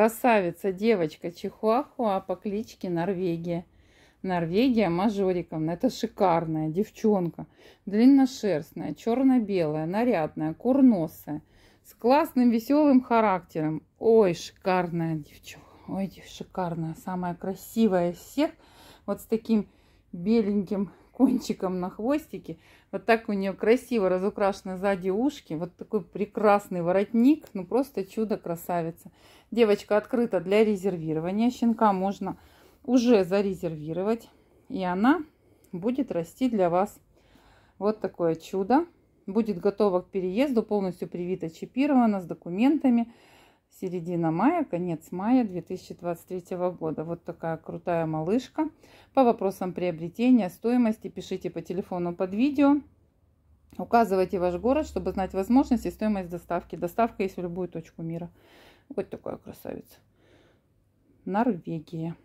Красавица девочка Чихуахуа по кличке Норвегия. Норвегия Мажориковна. Ну, это шикарная девчонка. Длинношерстная, черно-белая, нарядная, курносая. С классным веселым характером. Ой, шикарная девчонка. Ой, шикарная. Самая красивая из всех. Вот с таким беленьким кончиком на хвостике. Вот так у нее красиво разукрашены сзади ушки. Вот такой прекрасный воротник. Ну, просто чудо-красавица. Девочка открыта для резервирования. Щенка можно уже зарезервировать. И она будет расти для вас. Вот такое чудо. Будет готова к переезду, полностью привита, чипирована, с документами середина мая, конец мая 2023 года. Вот такая крутая малышка. По вопросам приобретения, стоимости пишите по телефону под видео. Указывайте ваш город, чтобы знать возможность и стоимость доставки. Доставка есть в любую точку мира. Вот такая красавица. Норвегия.